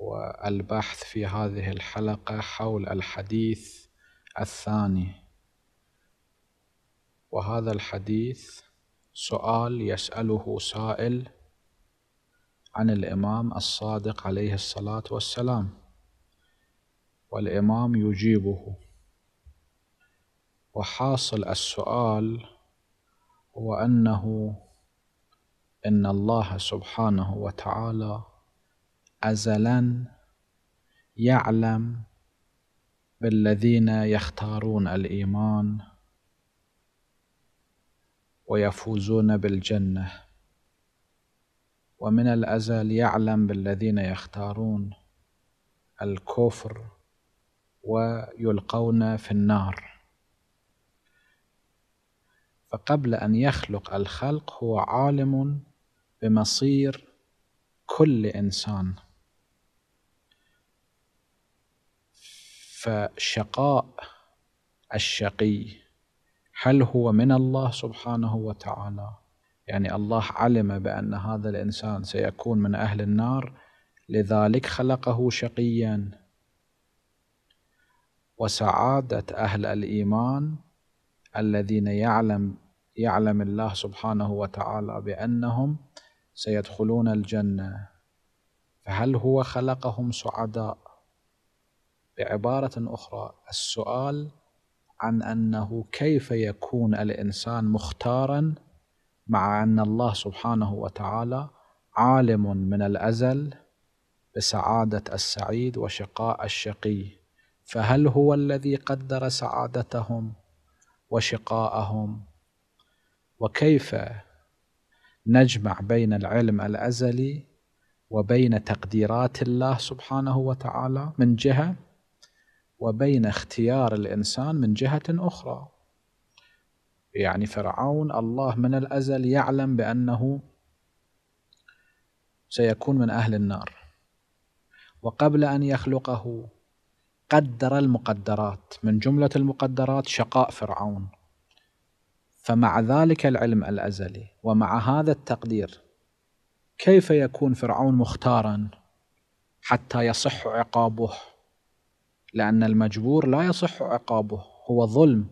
والبحث في هذه الحلقة حول الحديث الثاني وهذا الحديث سؤال يسأله سائل عن الإمام الصادق عليه الصلاة والسلام والإمام يجيبه وحاصل السؤال هو أنه إن الله سبحانه وتعالى أزلا يعلم بالذين يختارون الإيمان ويفوزون بالجنة ومن الأزل يعلم بالذين يختارون الكفر ويلقون في النار فقبل أن يخلق الخلق هو عالم بمصير كل إنسان فشقاء الشقي هل هو من الله سبحانه وتعالى يعني الله علم بأن هذا الإنسان سيكون من أهل النار لذلك خلقه شقيا وسعادة أهل الإيمان الذين يعلم يعلم الله سبحانه وتعالى بأنهم سيدخلون الجنة فهل هو خلقهم سعداء بعبارة أخرى السؤال عن أنه كيف يكون الإنسان مختارا مع أن الله سبحانه وتعالى عالم من الأزل بسعادة السعيد وشقاء الشقي فهل هو الذي قدر سعادتهم وشقاءهم وكيف نجمع بين العلم الأزلي وبين تقديرات الله سبحانه وتعالى من جهه وبين اختيار الإنسان من جهة أخرى يعني فرعون الله من الأزل يعلم بأنه سيكون من أهل النار وقبل أن يخلقه قدر المقدرات من جملة المقدرات شقاء فرعون فمع ذلك العلم الأزلي ومع هذا التقدير كيف يكون فرعون مختارا حتى يصح عقابه لأن المجبور لا يصح عقابه هو ظلم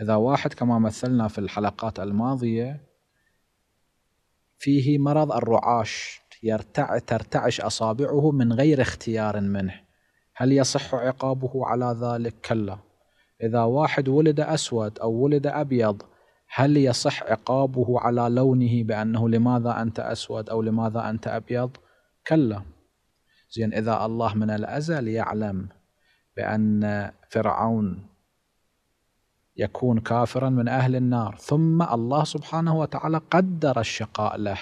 إذا واحد كما مثلنا في الحلقات الماضية فيه مرض الرعاش يرتع ترتعش أصابعه من غير اختيار منه هل يصح عقابه على ذلك؟ كلا إذا واحد ولد أسود أو ولد أبيض هل يصح عقابه على لونه بأنه لماذا أنت أسود أو لماذا أنت أبيض؟ كلا زين إذا الله من الأزل يعلم بأن فرعون يكون كافرا من أهل النار ثم الله سبحانه وتعالى قدر الشقاء له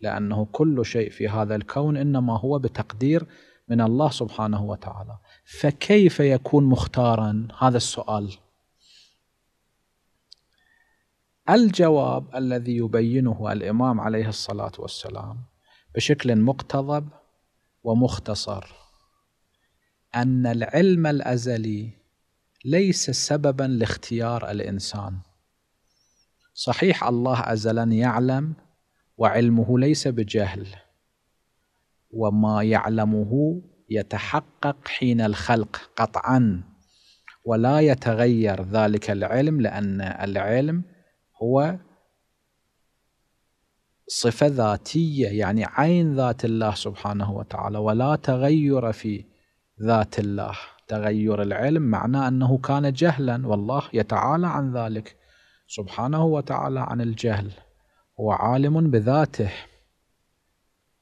لأنه كل شيء في هذا الكون إنما هو بتقدير من الله سبحانه وتعالى فكيف يكون مختارا هذا السؤال الجواب الذي يبينه الإمام عليه الصلاة والسلام بشكل مقتضب ومختصر ان العلم الازلي ليس سببا لاختيار الانسان صحيح الله ازلا يعلم وعلمه ليس بجهل وما يعلمه يتحقق حين الخلق قطعا ولا يتغير ذلك العلم لان العلم هو صفه ذاتيه يعني عين ذات الله سبحانه وتعالى ولا تغير فيه ذات الله تغير العلم معناه أنه كان جهلا والله يتعالى عن ذلك سبحانه وتعالى عن الجهل هو عالم بذاته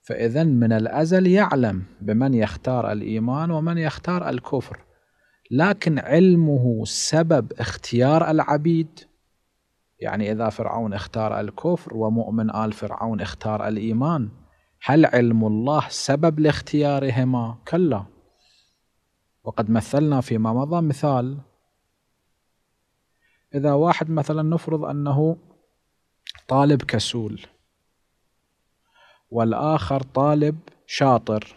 فإذا من الأزل يعلم بمن يختار الإيمان ومن يختار الكفر لكن علمه سبب اختيار العبيد يعني إذا فرعون اختار الكفر ومؤمن آل فرعون اختار الإيمان هل علم الله سبب لاختيارهما؟ كلا وقد مثلنا فيما مضى مثال إذا واحد مثلا نفرض أنه طالب كسول والآخر طالب شاطر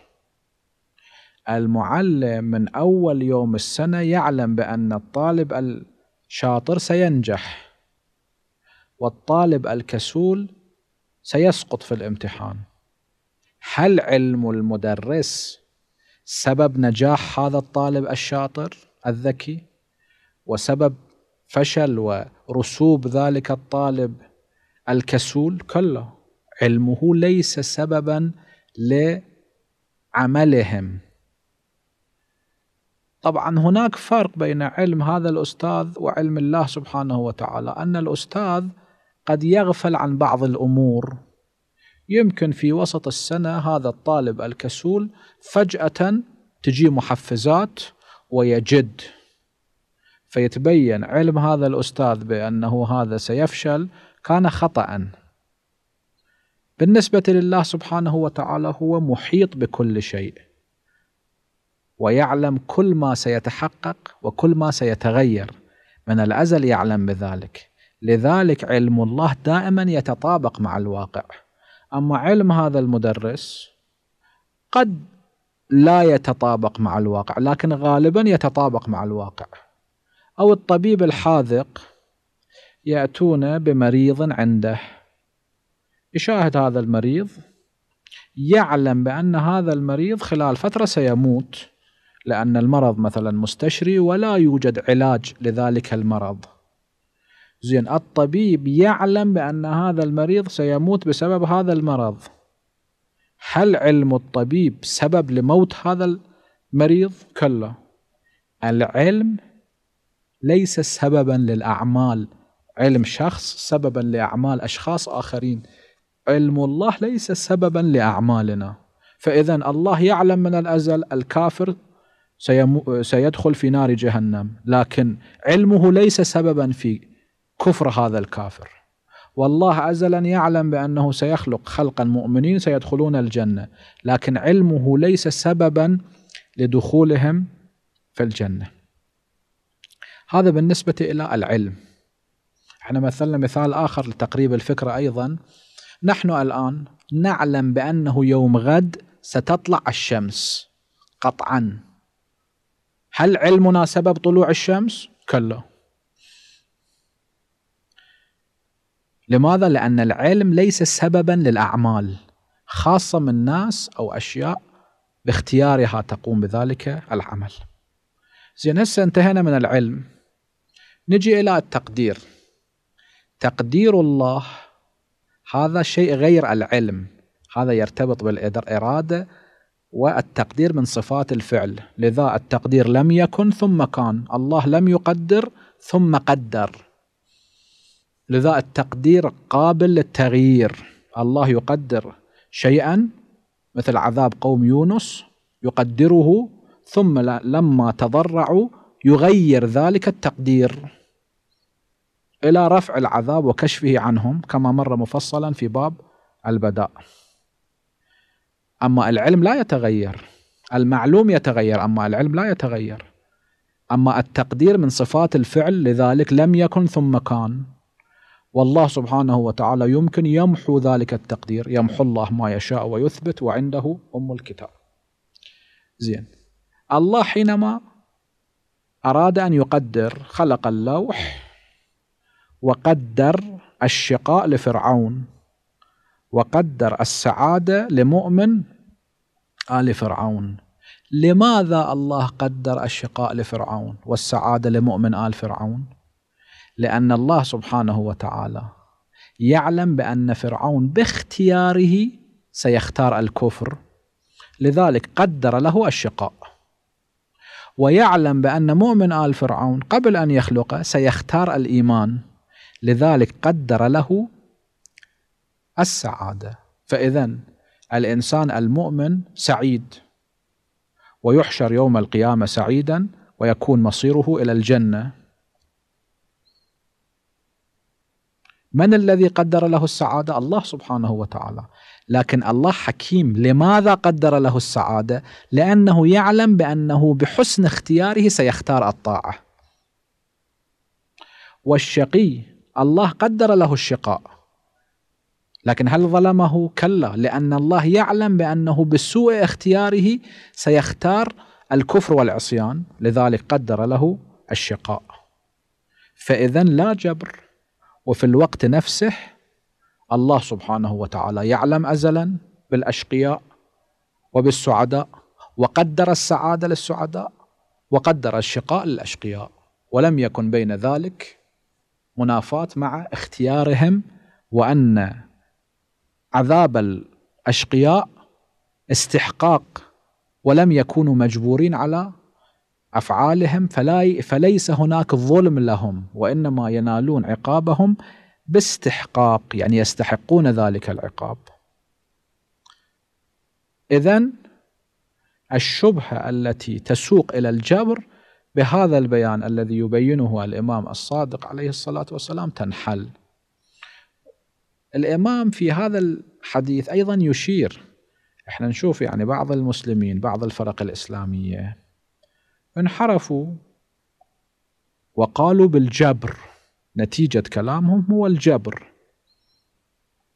المعلم من أول يوم السنة يعلم بأن الطالب الشاطر سينجح والطالب الكسول سيسقط في الامتحان هل علم المدرس سبب نجاح هذا الطالب الشاطر الذكي وسبب فشل ورسوب ذلك الطالب الكسول كلا علمه ليس سببا لعملهم طبعا هناك فرق بين علم هذا الاستاذ وعلم الله سبحانه وتعالى ان الاستاذ قد يغفل عن بعض الامور يمكن في وسط السنة هذا الطالب الكسول فجأة تجي محفزات ويجد فيتبين علم هذا الأستاذ بأنه هذا سيفشل كان خطأ بالنسبة لله سبحانه وتعالى هو محيط بكل شيء ويعلم كل ما سيتحقق وكل ما سيتغير من الأزل يعلم بذلك لذلك علم الله دائما يتطابق مع الواقع اما علم هذا المدرس قد لا يتطابق مع الواقع لكن غالبا يتطابق مع الواقع او الطبيب الحاذق ياتون بمريض عنده يشاهد هذا المريض يعلم بان هذا المريض خلال فتره سيموت لان المرض مثلا مستشري ولا يوجد علاج لذلك المرض زين الطبيب يعلم بأن هذا المريض سيموت بسبب هذا المرض هل علم الطبيب سبب لموت هذا المريض؟ كلا العلم ليس سببا للأعمال علم شخص سببا لأعمال أشخاص آخرين علم الله ليس سببا لأعمالنا فإذا الله يعلم من الأزل الكافر سيدخل في نار جهنم لكن علمه ليس سببا في كفر هذا الكافر والله أزلا يعلم بأنه سيخلق خلقا مؤمنين سيدخلون الجنة لكن علمه ليس سببا لدخولهم في الجنة هذا بالنسبة إلى العلم احنا مثلنا مثال آخر لتقريب الفكرة أيضا نحن الآن نعلم بأنه يوم غد ستطلع الشمس قطعا هل علمنا سبب طلوع الشمس؟ كلا لماذا؟ لأن العلم ليس سببا للأعمال خاصة من ناس أو أشياء باختيارها تقوم بذلك العمل زين هسه انتهينا من العلم نجي إلى التقدير تقدير الله هذا شيء غير العلم هذا يرتبط بالإرادة والتقدير من صفات الفعل لذا التقدير لم يكن ثم كان الله لم يقدر ثم قدر لذا التقدير قابل للتغيير الله يقدر شيئا مثل عذاب قوم يونس يقدره ثم لما تضرعوا يغير ذلك التقدير الى رفع العذاب وكشفه عنهم كما مر مفصلا في باب البداء اما العلم لا يتغير المعلوم يتغير اما العلم لا يتغير اما التقدير من صفات الفعل لذلك لم يكن ثم كان والله سبحانه وتعالى يمكن يمحو ذلك التقدير يمحو الله ما يشاء ويثبت وعنده أم الكتاب زين الله حينما أراد أن يقدر خلق اللوح وقدر الشقاء لفرعون وقدر السعادة لمؤمن آل فرعون لماذا الله قدر الشقاء لفرعون والسعادة لمؤمن آل فرعون لأن الله سبحانه وتعالى يعلم بأن فرعون باختياره سيختار الكفر لذلك قدر له الشقاء ويعلم بأن مؤمن آل فرعون قبل أن يخلقه سيختار الإيمان لذلك قدر له السعادة فإذا الإنسان المؤمن سعيد ويحشر يوم القيامة سعيدا ويكون مصيره إلى الجنة من الذي قدر له السعادة؟ الله سبحانه وتعالى لكن الله حكيم لماذا قدر له السعادة؟ لأنه يعلم بأنه بحسن اختياره سيختار الطاعة والشقي الله قدر له الشقاء لكن هل ظلمه؟ كلا لأن الله يعلم بأنه بسوء اختياره سيختار الكفر والعصيان لذلك قدر له الشقاء فإذا لا جبر وفي الوقت نفسه الله سبحانه وتعالى يعلم أزلا بالأشقياء وبالسعداء وقدر السعادة للسعداء وقدر الشقاء للأشقياء ولم يكن بين ذلك منافاة مع اختيارهم وأن عذاب الأشقياء استحقاق ولم يكونوا مجبورين على أفعالهم فلا فليس هناك ظلم لهم وإنما ينالون عقابهم باستحقاق يعني يستحقون ذلك العقاب إذا الشبهة التي تسوق إلى الجبر بهذا البيان الذي يبينه الإمام الصادق عليه الصلاة والسلام تنحل الإمام في هذا الحديث أيضا يشير احنا نشوف يعني بعض المسلمين بعض الفرق الإسلامية انحرفوا وقالوا بالجبر نتيجة كلامهم هو الجبر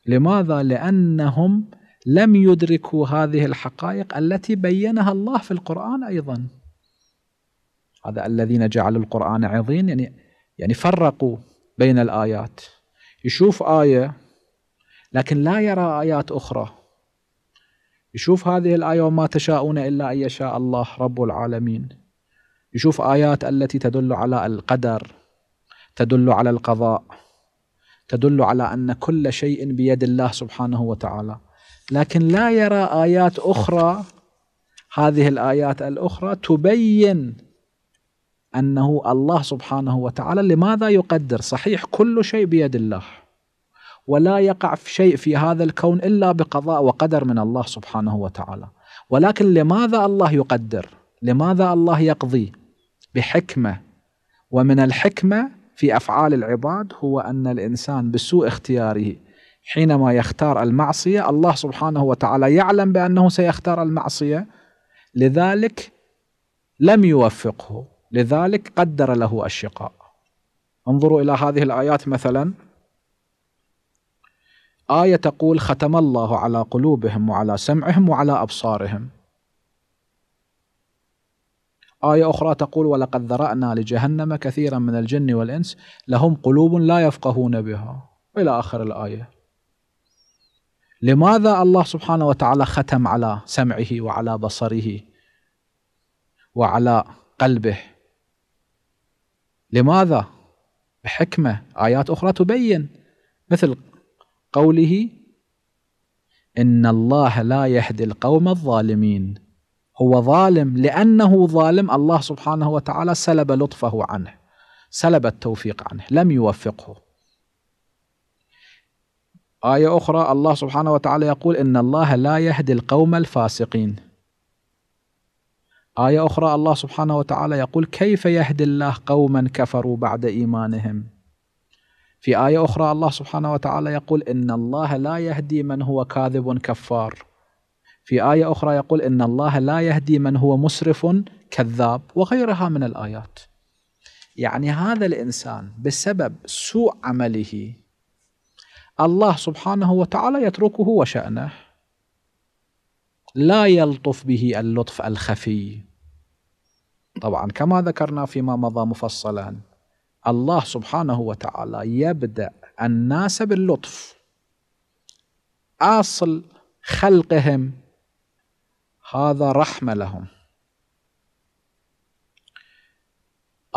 لماذا؟ لأنهم لم يدركوا هذه الحقائق التي بينها الله في القرآن أيضا هذا الذين جعلوا القرآن عظيم يعني يعني فرقوا بين الآيات يشوف آية لكن لا يرى آيات أخرى يشوف هذه الآية وما تشاءون إلا أن يشاء الله رب العالمين يشوف آيات التي تدل على القدر تدل على القضاء تدل على أن كل شيء بيد الله سبحانه وتعالى لكن لا يرى آيات أخرى هذه الآيات الأخرى تبين أنه الله سبحانه وتعالى لماذا يقدر صحيح كل شيء بيد الله ولا يقع في شيء في هذا الكون إلا بقضاء وقدر من الله سبحانه وتعالى ولكن لماذا الله يقدر لماذا الله يقضي بحكمه ومن الحكمه في افعال العباد هو ان الانسان بسوء اختياره حينما يختار المعصيه الله سبحانه وتعالى يعلم بانه سيختار المعصيه لذلك لم يوفقه لذلك قدر له الشقاء انظروا الى هذه الايات مثلا ايه تقول ختم الله على قلوبهم وعلى سمعهم وعلى ابصارهم آية أخرى تقول ولقد ذرأنا لجهنم كثيرا من الجن والإنس لهم قلوب لا يفقهون بها إلى آخر الآية لماذا الله سبحانه وتعالى ختم على سمعه وعلى بصره وعلى قلبه لماذا بحكمة آيات أخرى تبين مثل قوله إن الله لا يهدي القوم الظالمين هو ظالم لأنه ظالم الله سبحانه وتعالى سلب لطفه عنه سلب التوفيق عنه لم يوفقه آية أخرى الله سبحانه وتعالى يقول إن الله لا يهدي القوم الفاسقين آية أخرى الله سبحانه وتعالى يقول كيف يهدي الله قوما كفروا بعد إيمانهم في آية أخرى الله سبحانه وتعالى يقول إن الله لا يهدي من هو كاذب كفار في آية أخرى يقول إن الله لا يهدي من هو مسرف كذاب وغيرها من الآيات يعني هذا الإنسان بسبب سوء عمله الله سبحانه وتعالى يتركه وشأنه لا يلطف به اللطف الخفي طبعا كما ذكرنا فيما مضى مفصلا الله سبحانه وتعالى يبدأ الناس باللطف أصل خلقهم هذا رحمة لهم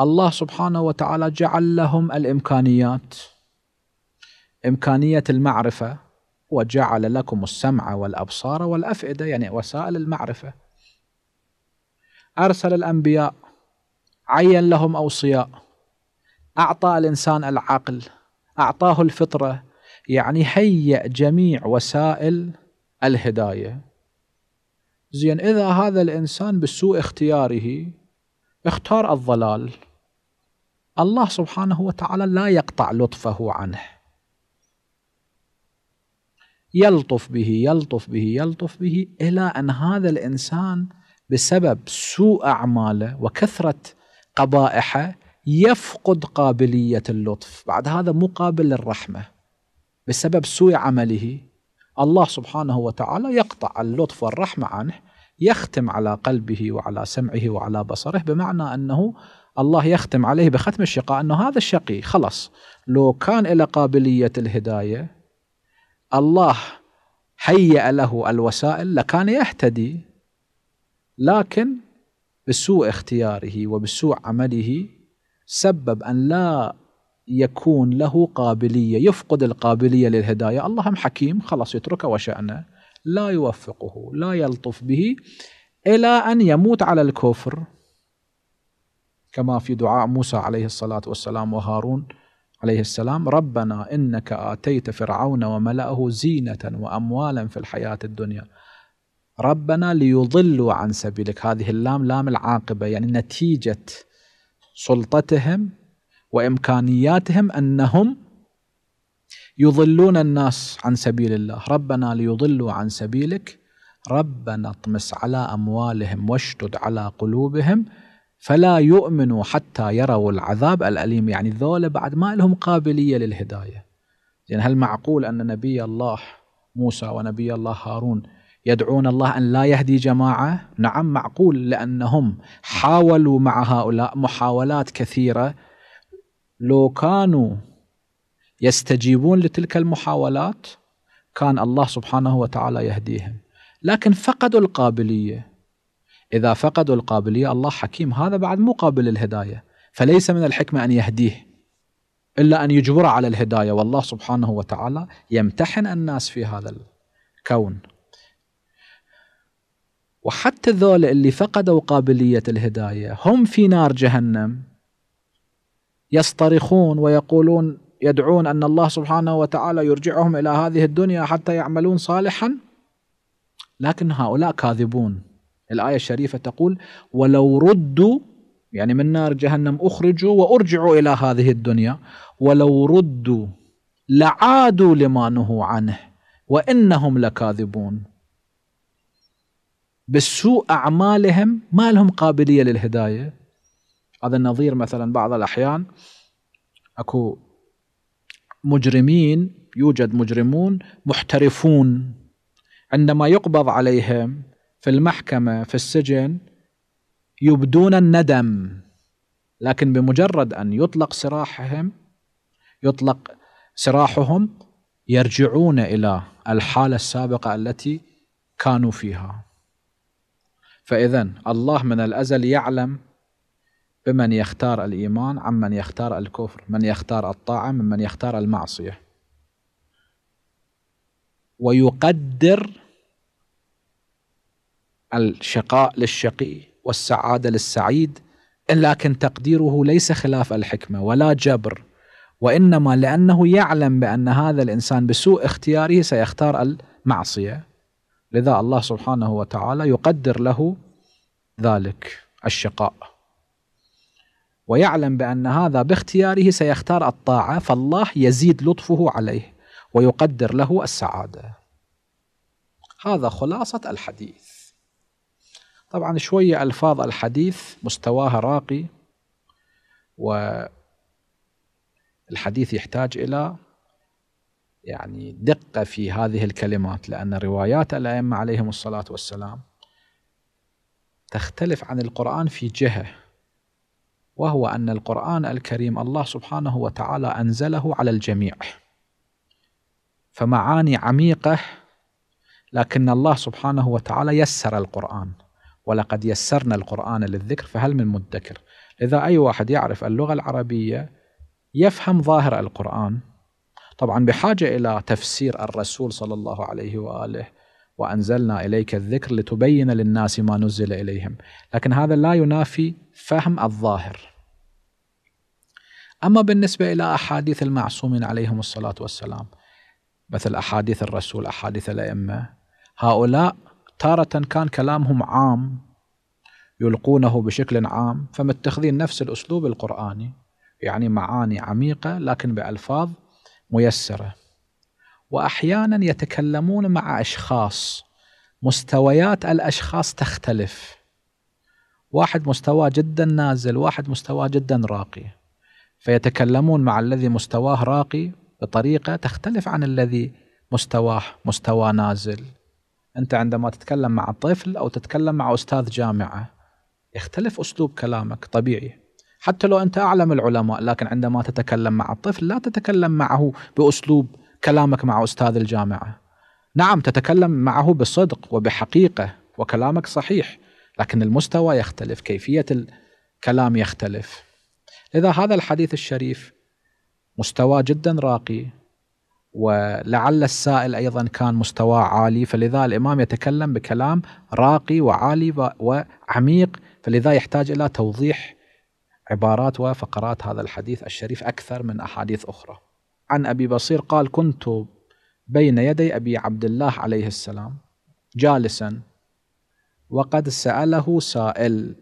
الله سبحانه وتعالى جعل لهم الإمكانيات إمكانية المعرفة وجعل لكم السمع والأبصار والأفئدة يعني وسائل المعرفة أرسل الأنبياء عين لهم أوصياء أعطى الإنسان العقل أعطاه الفطرة يعني هيأ جميع وسائل الهداية زين إذا هذا الإنسان بسوء اختياره اختار الضلال الله سبحانه وتعالى لا يقطع لطفه عنه يلطف به يلطف به يلطف به إلى أن هذا الإنسان بسبب سوء أعماله وكثرة قبائحه يفقد قابلية اللطف بعد هذا مو قابل للرحمة بسبب سوء عمله الله سبحانه وتعالى يقطع اللطف والرحمه عنه يختم على قلبه وعلى سمعه وعلى بصره بمعنى انه الله يختم عليه بختم الشقاء انه هذا الشقي خلص لو كان له قابليه الهدايه الله هيأ له الوسائل لكان يهتدي لكن بسوء اختياره وبسوء عمله سبب ان لا يكون له قابلية يفقد القابلية للهداية هم حكيم خلاص يتركه وشأنه لا يوفقه لا يلطف به إلى أن يموت على الكفر كما في دعاء موسى عليه الصلاة والسلام وهارون عليه السلام ربنا إنك آتيت فرعون وملأه زينة وأموالا في الحياة الدنيا ربنا ليضلوا عن سبيلك هذه اللام لام العاقبة يعني نتيجة سلطتهم وامكانياتهم انهم يضلون الناس عن سبيل الله ربنا ليضلوا عن سبيلك ربنا اطمس على اموالهم واشتد على قلوبهم فلا يؤمنوا حتى يروا العذاب الاليم يعني ذولا بعد ما لهم قابليه للهدايه يعني هل معقول ان نبي الله موسى ونبي الله هارون يدعون الله ان لا يهدي جماعه نعم معقول لانهم حاولوا مع هؤلاء محاولات كثيره لو كانوا يستجيبون لتلك المحاولات كان الله سبحانه وتعالى يهديهم لكن فقدوا القابليه اذا فقدوا القابليه الله حكيم هذا بعد مو قابل للهدايه فليس من الحكمه ان يهديه الا ان يجبره على الهدايه والله سبحانه وتعالى يمتحن الناس في هذا الكون وحتى ذول اللي فقدوا قابليه الهدايه هم في نار جهنم يصطرخون ويقولون يدعون ان الله سبحانه وتعالى يرجعهم الى هذه الدنيا حتى يعملون صالحا لكن هؤلاء كاذبون الايه الشريفه تقول ولو ردوا يعني من نار جهنم اخرجوا وارجعوا الى هذه الدنيا ولو ردوا لعادوا لما نهوا عنه وانهم لكاذبون بالسوء اعمالهم ما لهم قابليه للهدايه هذا النظير مثلا بعض الأحيان أكو مجرمين يوجد مجرمون محترفون عندما يقبض عليهم في المحكمة في السجن يبدون الندم لكن بمجرد أن يطلق سراحهم يطلق سراحهم يرجعون إلى الحالة السابقة التي كانوا فيها فإذا الله من الأزل يعلم بمن يختار الإيمان عمن يختار الكفر من يختار الطاعة ممن يختار المعصية ويقدر الشقاء للشقي والسعادة للسعيد لكن تقديره ليس خلاف الحكمة ولا جبر وإنما لأنه يعلم بأن هذا الإنسان بسوء اختياره سيختار المعصية لذا الله سبحانه وتعالى يقدر له ذلك الشقاء ويعلم بأن هذا باختياره سيختار الطاعة فالله يزيد لطفه عليه ويقدر له السعادة هذا خلاصة الحديث طبعا شوية ألفاظ الحديث مستواها راقي والحديث يحتاج إلى يعني دقة في هذه الكلمات لأن روايات الأئمة عليهم الصلاة والسلام تختلف عن القرآن في جهة وهو أن القرآن الكريم الله سبحانه وتعالى أنزله على الجميع فمعاني عميقة لكن الله سبحانه وتعالى يسر القرآن ولقد يسرنا القرآن للذكر فهل من مدكر لذا أي واحد يعرف اللغة العربية يفهم ظاهر القرآن طبعا بحاجة إلى تفسير الرسول صلى الله عليه وآله وأنزلنا إليك الذكر لتبين للناس ما نزل إليهم لكن هذا لا ينافي فهم الظاهر أما بالنسبة إلى أحاديث المعصومين عليهم الصلاة والسلام مثل أحاديث الرسول أحاديث الأئمة هؤلاء تارة كان كلامهم عام يلقونه بشكل عام فمتخذين نفس الأسلوب القرآني يعني معاني عميقة لكن بألفاظ ميسرة وأحيانا يتكلمون مع أشخاص مستويات الأشخاص تختلف واحد مستواه جدا نازل واحد مستواه جدا راقي فيتكلمون مع الذي مستواه راقي بطريقة تختلف عن الذي مستواه مستوى نازل أنت عندما تتكلم مع طفل أو تتكلم مع أستاذ جامعة يختلف أسلوب كلامك طبيعي حتى لو أنت أعلم العلماء لكن عندما تتكلم مع الطفل لا تتكلم معه بأسلوب كلامك مع أستاذ الجامعة نعم تتكلم معه بصدق وبحقيقة وكلامك صحيح لكن المستوى يختلف كيفية الكلام يختلف لذا هذا الحديث الشريف مستوى جدا راقي ولعل السائل أيضا كان مستوى عالي فلذا الإمام يتكلم بكلام راقي وعالي وعميق فلذا يحتاج إلى توضيح عبارات وفقرات هذا الحديث الشريف أكثر من أحاديث أخرى عن أبي بصير قال كنت بين يدي أبي عبد الله عليه السلام جالسا وقد سأله سائل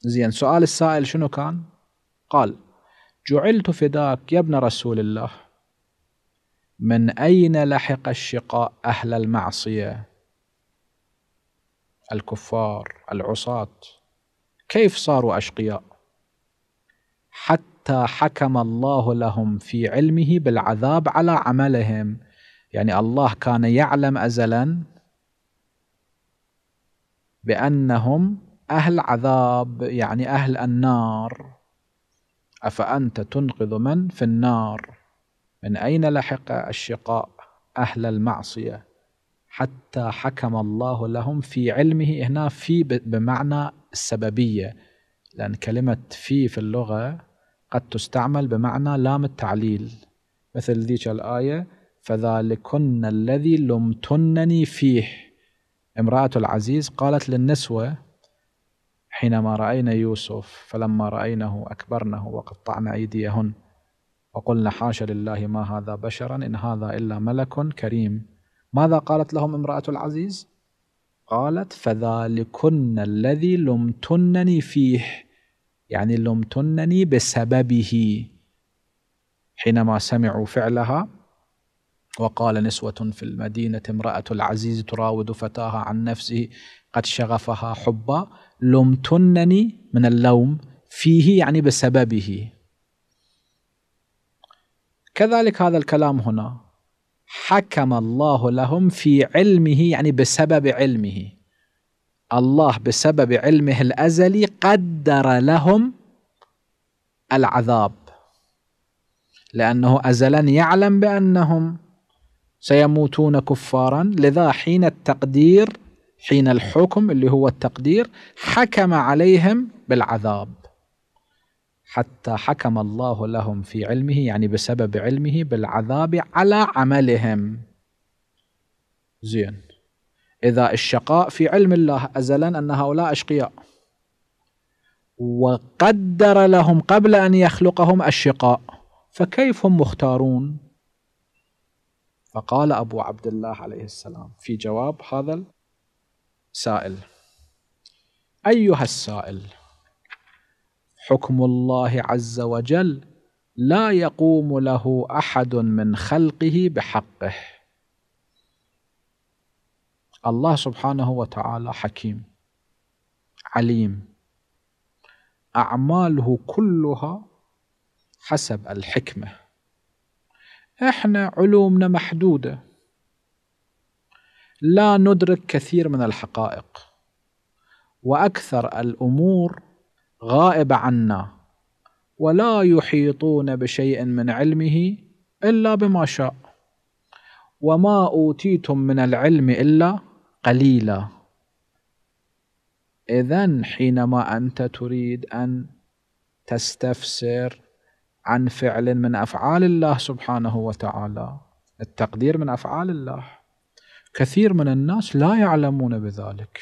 زين سؤال السائل شنو كان؟ قال جعلت فداك يا ابن رسول الله من أين لحق الشقاء أهل المعصية؟ الكفار العصاة كيف صاروا أشقياء؟ حتى حكم الله لهم في علمه بالعذاب على عملهم يعني الله كان يعلم أزلا بأنهم أهل عذاب يعني أهل النار أفأنت تنقذ من في النار من أين لحق الشقاء أهل المعصية حتى حكم الله لهم في علمه هنا في بمعنى السببية لأن كلمة في في اللغة قد تستعمل بمعنى لام التعليل مثل ذيك الآية فذلكن الذي لمتنني فيه امرأة العزيز قالت للنسوة حينما رأينا يوسف فلما رأينه أكبرنه وقطعنا أيديهن وقلنا حاشا لله ما هذا بشرا إن هذا إلا ملك كريم ماذا قالت لهم امرأة العزيز؟ قالت فذلكن الذي لمتنني فيه يعني لمتنني بسببه حينما سمعوا فعلها وقال نسوة في المدينة امرأة العزيز تراود فتاها عن نفسه قد شغفها حبا لمتنني من اللوم فيه يعني بسببه كذلك هذا الكلام هنا حكم الله لهم في علمه يعني بسبب علمه الله بسبب علمه الازلي قدر لهم العذاب لانه ازلا يعلم بانهم سيموتون كفارا لذا حين التقدير حين الحكم اللي هو التقدير حكم عليهم بالعذاب حتى حكم الله لهم في علمه يعني بسبب علمه بالعذاب على عملهم زين إذا الشقاء في علم الله أزلا أن هؤلاء أشقياء وقدر لهم قبل أن يخلقهم الشقاء فكيف هم مختارون فقال أبو عبد الله عليه السلام في جواب هذا السائل أيها السائل حكم الله عز وجل لا يقوم له أحد من خلقه بحقه الله سبحانه وتعالى حكيم عليم أعماله كلها حسب الحكمه احنا علومنا محدوده لا ندرك كثير من الحقائق واكثر الامور غائبه عنا ولا يحيطون بشيء من علمه الا بما شاء وما اوتيتم من العلم الا قليلا اذا حينما انت تريد ان تستفسر عن فعل من افعال الله سبحانه وتعالى التقدير من افعال الله كثير من الناس لا يعلمون بذلك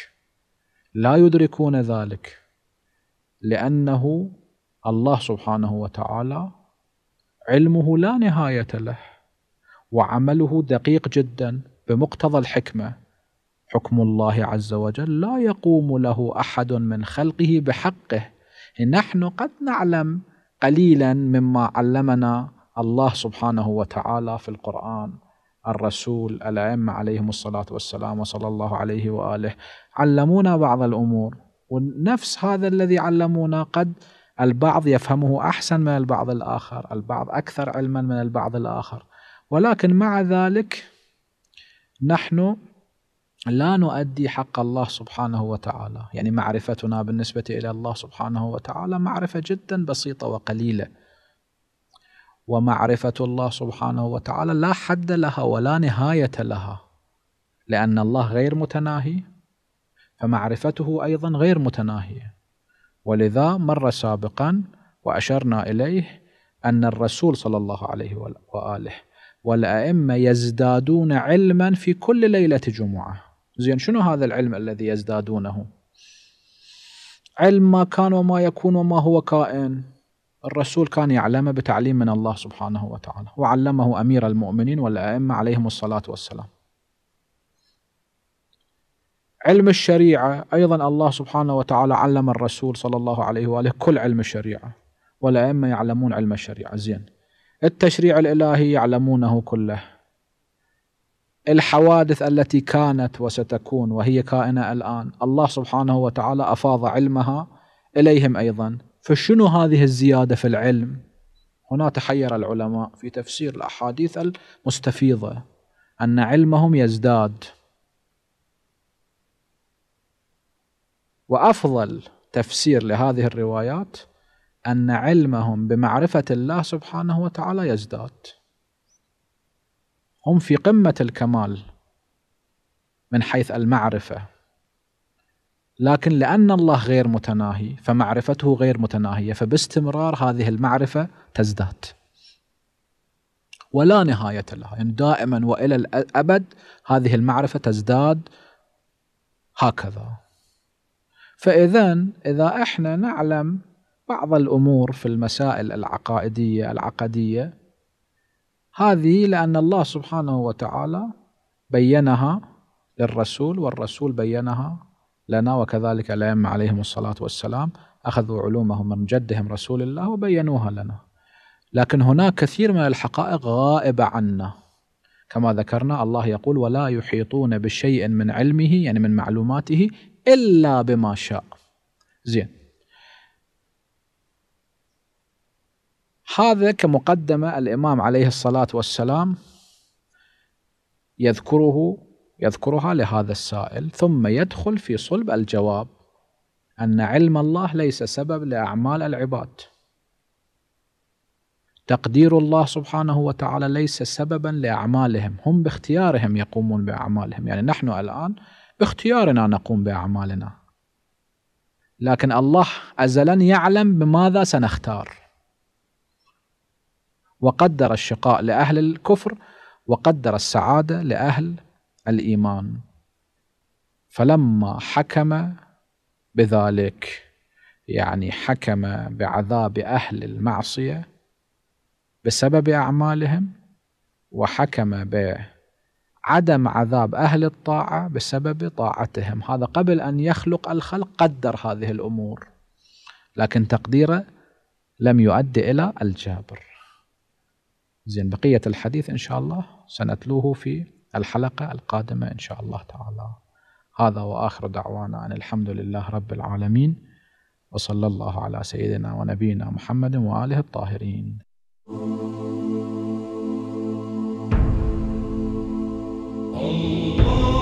لا يدركون ذلك لانه الله سبحانه وتعالى علمه لا نهايه له وعمله دقيق جدا بمقتضى الحكمه حكم الله عز وجل لا يقوم له احد من خلقه بحقه نحن قد نعلم قليلا مما علمنا الله سبحانه وتعالى في القرآن الرسول الأئمة عليهم الصلاة والسلام وصلى الله عليه وآله علمونا بعض الأمور ونفس هذا الذي علمونا قد البعض يفهمه أحسن من البعض الآخر البعض أكثر علما من البعض الآخر ولكن مع ذلك نحن لا نؤدي حق الله سبحانه وتعالى يعني معرفتنا بالنسبة إلى الله سبحانه وتعالى معرفة جدا بسيطة وقليلة ومعرفة الله سبحانه وتعالى لا حد لها ولا نهاية لها لأن الله غير متناهي فمعرفته أيضا غير متناهية ولذا مر سابقا وأشرنا إليه أن الرسول صلى الله عليه وآله والأئمة يزدادون علما في كل ليلة جمعة زين شنو هذا العلم الذي يزدادونه علم ما كان وما يكون وما هو كائن الرسول كان يعلمه بتعليم من الله سبحانه وتعالى وعلمه أمير المؤمنين والأئمة عليهم الصلاة والسلام علم الشريعة أيضا الله سبحانه وتعالى علم الرسول صلى الله عليه وآله كل علم الشريعة والأئمة يعلمون علم الشريعة زين التشريع الإلهي يعلمونه كله الحوادث التي كانت وستكون وهي كائنه الان الله سبحانه وتعالى افاض علمها اليهم ايضا فشنو هذه الزياده في العلم هنا تحير العلماء في تفسير الاحاديث المستفيضه ان علمهم يزداد وافضل تفسير لهذه الروايات ان علمهم بمعرفه الله سبحانه وتعالى يزداد هم في قمه الكمال من حيث المعرفه لكن لان الله غير متناهي فمعرفته غير متناهيه فباستمرار هذه المعرفه تزداد ولا نهايه لها يعني دائما والى الابد هذه المعرفه تزداد هكذا فاذا اذا احنا نعلم بعض الامور في المسائل العقائديه العقديه هذه لأن الله سبحانه وتعالى بينها للرسول والرسول بينها لنا وكذلك الأئمة عليهم الصلاة والسلام أخذوا علومهم من جدهم رسول الله وبينوها لنا لكن هناك كثير من الحقائق غائبة عنا كما ذكرنا الله يقول ولا يحيطون بشيء من علمه يعني من معلوماته إلا بما شاء زين هذا كمقدمة الإمام عليه الصلاة والسلام يذكره يذكرها لهذا السائل ثم يدخل في صلب الجواب أن علم الله ليس سبب لأعمال العباد تقدير الله سبحانه وتعالى ليس سببا لأعمالهم هم باختيارهم يقومون بأعمالهم يعني نحن الآن باختيارنا نقوم بأعمالنا لكن الله أزلا يعلم بماذا سنختار وقدر الشقاء لأهل الكفر وقدر السعادة لأهل الإيمان فلما حكم بذلك يعني حكم بعذاب أهل المعصية بسبب أعمالهم وحكم بعدم عذاب أهل الطاعة بسبب طاعتهم هذا قبل أن يخلق الخلق قدر هذه الأمور لكن تقديره لم يؤدي إلى الجابر زين بقية الحديث إن شاء الله سنتلوه في الحلقة القادمة إن شاء الله تعالى هذا وآخر دعوانا أن الحمد لله رب العالمين وصلى الله على سيدنا ونبينا محمد وآله الطاهرين Allah